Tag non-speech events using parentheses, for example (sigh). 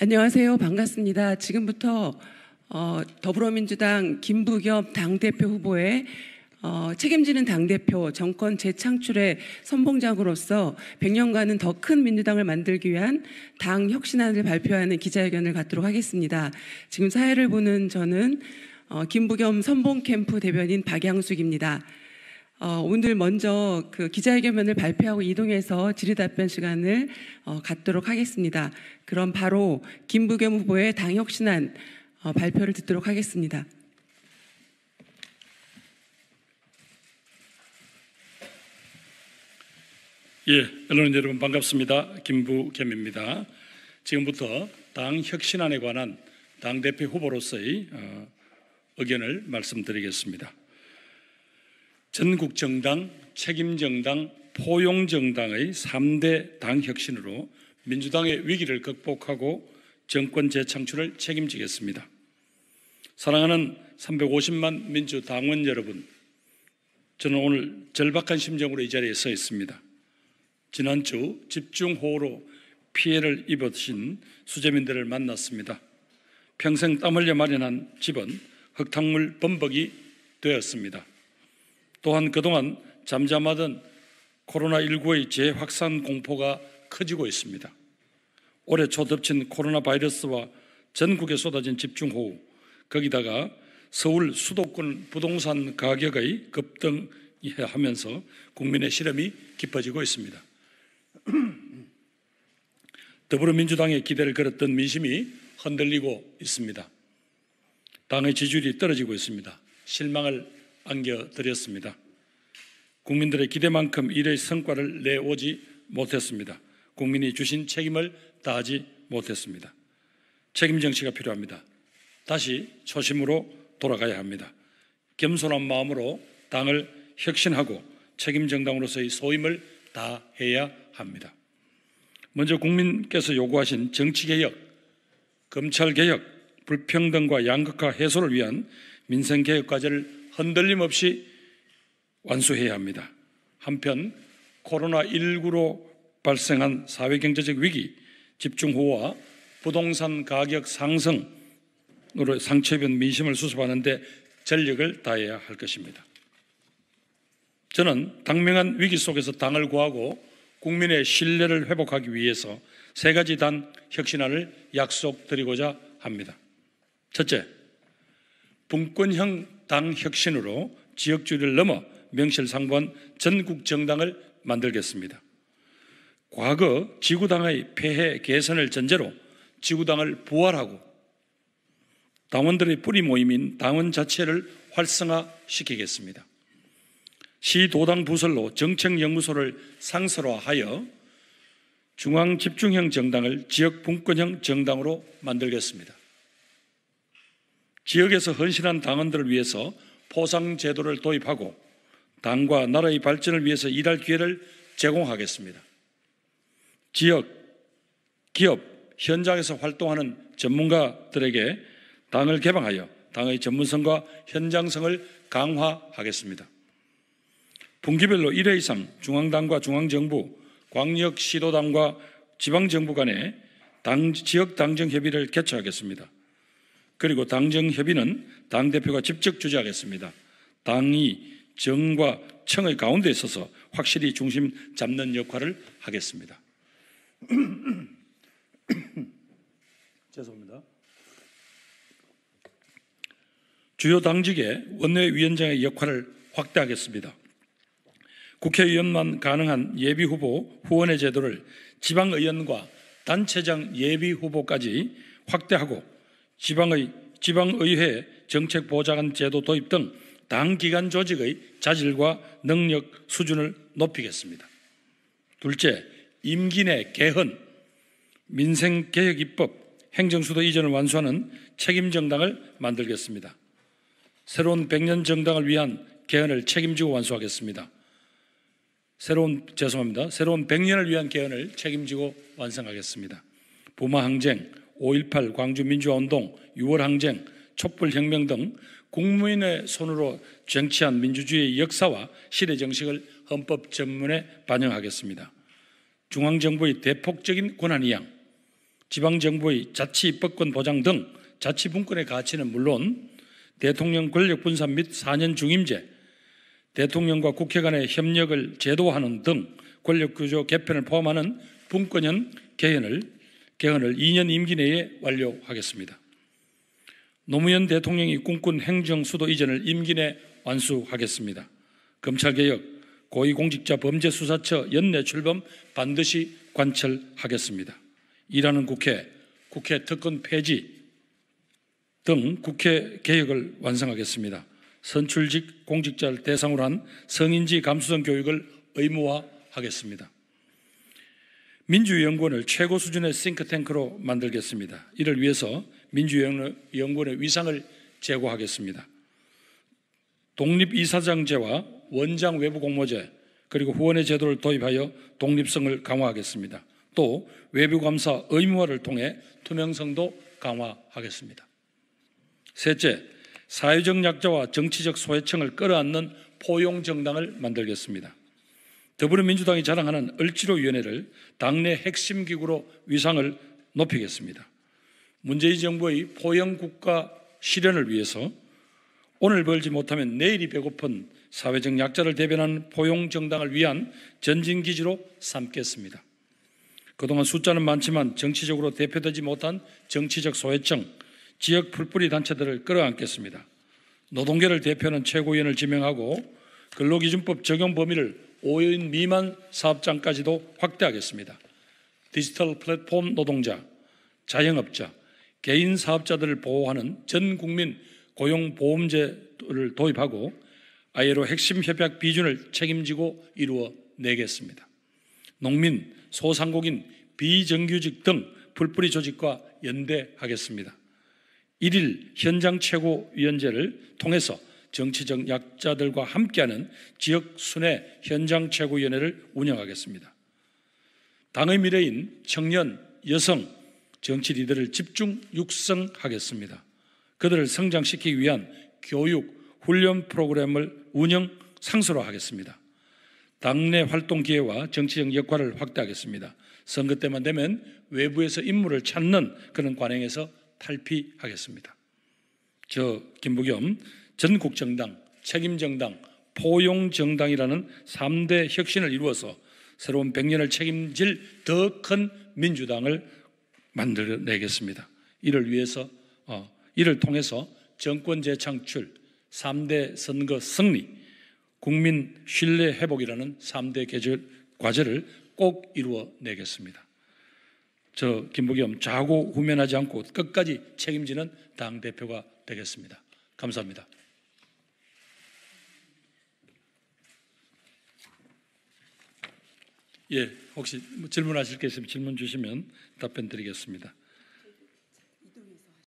안녕하세요. 반갑습니다. 지금부터 어, 더불어민주당 김부겸 당대표 후보의 어, 책임지는 당대표 정권 재창출의 선봉장으로서 100년간은 더 큰 민주당을 만들기 위한 당 혁신안을 발표하는 기자회견을 갖도록 하겠습니다. 지금 사회를 보는 저는 어, 김부겸 선봉캠프 대변인 박양숙입니다. 어, 오늘 먼저 그 기자회견을 발표하고 이동해서 질의답변 시간을 어, 갖도록 하겠습니다. 그럼 바로 김부겸 후보의 당혁신안 어, 발표를 듣도록 하겠습니다. 예, 언론 여러분 반갑습니다. 김부겸입니다. 지금부터 당 혁신안에 관한 당 대표 후보로서의 의견을 말씀드리겠습니다. 전국 정당, 책임 정당, 포용 정당의 3대 당 혁신으로 민주당의 위기를 극복하고 정권 재창출을 책임지겠습니다. 사랑하는 350만 민주당원 여러분, 저는 오늘 절박한 심정으로 이 자리에 서 있습니다. 지난주 집중호우로 피해를 입으신 수재민들을 만났습니다. 평생 땀 흘려 마련한 집은 흙탕물 범벅이 되었습니다. 또한 그동안 잠잠하던 코로나19의 재확산 공포가 커지고 있습니다. 올해 초 덮친 코로나 바이러스와 전국에 쏟아진 집중호우, 거기다가 서울 수도권 부동산 가격의 급등하면서 국민의 실험이 깊어지고 있습니다. (clears throat) 더불어민주당의 기대를 걸었던 민심이 흔들리고 있습니다. 당의 지지율이 떨어지고 있습니다. 실망을 안겨드렸습니다. 국민들의 기대만큼 일의 성과를 내오지 못했습니다. 국민이 주신 책임을 다하지 못했습니다. 책임 정치가 필요합니다. 다시 초심으로 돌아가야 합니다. 겸손한 마음으로 당을 혁신하고 책임 정당으로서의 소임을 다해야 합니다. 먼저 국민께서 요구하신 정치개혁, 검찰개혁, 불평등과 양극화 해소를 위한 민생개혁과제를 흔들림 없이 완수해야 합니다. 한편 코로나19로 발생한 사회경제적 위기, 집중호우와 부동산 가격 상승으로 상체변 민심을 수습하는데 전력을 다해야 할 것입니다. 저는 당면한 위기 속에서 당을 구하고 국민의 신뢰를 회복하기 위해서 세 가지 단 혁신안을 약속드리고자 합니다. 첫째, 분권형 당 혁신으로 지역주의를 넘어 명실상부한 전국 정당을 만들겠습니다. 과거 지구당의 폐해 개선을 전제로 지구당을 부활하고 당원들의 뿌리 모임인 당원 자체를 활성화시키겠습니다. 시 도당 부설로 정책연구소를 상설화하여 중앙 집중형 정당을 지역 분권형 정당으로 만들겠습니다. 지역에서 헌신한 당원들을 위해서 포상 제도를 도입하고 당과 나라의 발전을 위해서 일할 기회를 제공하겠습니다. 지역, 기업, 현장에서 활동하는 전문가들에게 당을 개방하여 당의 전문성과 현장성을 강화하겠습니다. 분기별로 1회 이상 중앙당과 중앙정부, 광역시도당과 지방정부 간의 당, 지역당정협의를 개최하겠습니다. 그리고 당정 협의는 당 대표가 직접 주재하겠습니다. 당이 정과 청의 가운데 있어서 확실히 중심 잡는 역할을 하겠습니다. (clears throat) 죄송합니다. 주요 당직의 원내위원장의 역할을 확대하겠습니다. 국회의원만 가능한 예비후보 후원의 제도를 지방의원과 단체장 예비후보까지 확대하고 지방의 지방의회 정책보좌관 제도 도입 등 당기관 조직의 자질과 능력 수준을 높이겠습니다. 둘째, 임기 내 개헌, 민생개혁 입법, 행정수도 이전을 완수하는 책임정당을 만들겠습니다. 새로운 백년 정당을 위한 개헌을 책임지고 완수하겠습니다. 새로운 죄송합니다. 새로운 백년을 위한 개헌을 책임지고 완성하겠습니다. 부마 항쟁, 5.18 광주민주화운동, 6월 항쟁, 촛불혁명 등 국무인의 손으로 쟁취한 민주주의의 역사와 시대 정식을 헌법 전문에 반영하겠습니다. 중앙정부의 대폭적인 권한 이양, 지방정부의 자치 입법권 보장 등 자치분권의 가치는 물론 대통령 권력 분산 및 4년 중임제, 대통령과 국회 간의 협력을 제도화하는 등 권력구조 개편을 포함하는 분권형 개헌을 개헌을 2년 임기 내에 완료하겠습니다. 노무현 대통령이 꿈꾼 행정 수도 이전을 임기 내 완수하겠습니다. 검찰개혁, 고위공직자 범죄수사처 연내 출범 반드시 관철하겠습니다. 일하는 국회, 국회 특권 폐지 등 국회 개혁을 완성하겠습니다. 선출직 공직자를 대상으로 한 성인지 감수성 교육을 의무화하겠습니다. 민주연구원을 최고 수준의 싱크탱크로 만들겠습니다. 이를 위해서 민주연구원의 위상을 제고하겠습니다. 독립이사장제와 원장 외부 공모제 그리고 후원의 제도를 도입하여 독립성을 강화하겠습니다. 또 외부 감사 의무화를 통해 투명성도 강화하겠습니다. 셋째, 사회적 약자와 정치적 소외층을 끌어안는 포용 정당을 만들겠습니다. 더불어민주당이 자랑하는 을지로위원회를 당내 핵심 기구로 위상을 높이겠습니다. 문재인 정부의 포용 국가 실현을 위해서 오늘 벌지 못하면 내일이 배고픈 사회적 약자를 대변하는 포용 정당을 위한 전진 기지로 삼겠습니다. 그동안 숫자는 많지만 정치적으로 대표되지 못한 정치적 소외층, 지역 풀뿌리 단체들을 끌어안겠습니다. 노동계를 대표하는 최고위원을 지명하고 근로기준법 적용 범위를 5인 미만 사업장까지도 확대하겠습니다. 디지털 플랫폼 노동자, 자영업자, 개인 사업자들을 보호하는 전 국민 고용보험제를 도입하고 ILO 핵심 협약 비준을 책임지고 이루어 내겠습니다. 농민, 소상공인, 비정규직 등 불풀이 조직과 연대하겠습니다. 1일 현장 최고위원제를 통해서 정치적 약자들과 함께하는 지역 순회 현장 최고위원회를 운영하겠습니다. 당의 미래인 청년, 여성, 정치 리더를 집중 육성하겠습니다. 그들을 성장시키기 위한 교육, 훈련 프로그램을 운영 상수로 하겠습니다. 당내 활동 기회와 정치적 역할을 확대하겠습니다. 선거 때만 되면 외부에서 인물을 찾는 그런 관행에서 탈피하겠습니다. 저 김부겸 전국정당, 책임정당, 포용정당이라는 3대 혁신을 이루어서 새로운 100년을 책임질 더 큰 민주당을 만들어내겠습니다. 이를 위해서, 어, 이를 통해서 정권 재창출, 3대 선거 승리, 국민 신뢰 회복이라는 3대 계절, 과제를 꼭 이루어내겠습니다. 저 김부겸 자고 후면하지 않고 끝까지 책임지는 당대표가 되겠습니다. 감사합니다. 예, 혹시 뭐 질문하실 게 있으면 질문 주시면 답변 드리겠습니다.